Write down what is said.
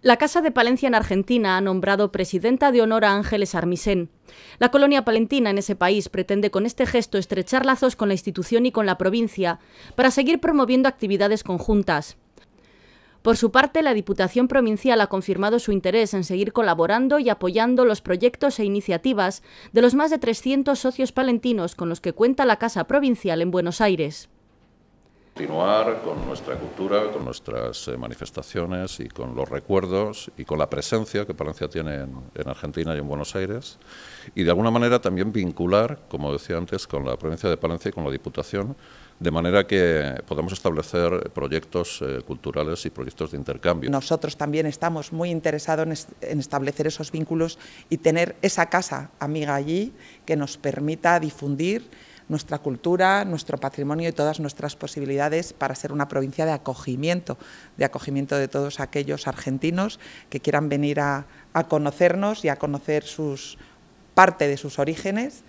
La Casa de Palencia en Argentina ha nombrado presidenta de honor a Ángeles Armisen. La colonia palentina en ese país pretende con este gesto estrechar lazos con la institución y con la provincia para seguir promoviendo actividades conjuntas. Por su parte, la Diputación Provincial ha confirmado su interés en seguir colaborando y apoyando los proyectos e iniciativas de los más de 300 socios palentinos con los que cuenta la Casa Provincial en Buenos Aires continuar con nuestra cultura, con nuestras eh, manifestaciones y con los recuerdos y con la presencia que Palencia tiene en, Argentina y en Buenos Aires y de alguna manera también vincular, como decía antes, con la provincia de Palencia y con la Diputación, de manera que podamos establecer proyectos eh, culturales y proyectos de intercambio. Nosotros también estamos muy interesados en establecer esos vínculos y tener esa casa amiga allí que nos permita difundir nuestra cultura, nuestro patrimonio y todas nuestras posibilidades para ser una provincia de acogimiento, de acogimiento de todos aquellos argentinos que quieran venir a, conocernos y a conocer parte de sus orígenes.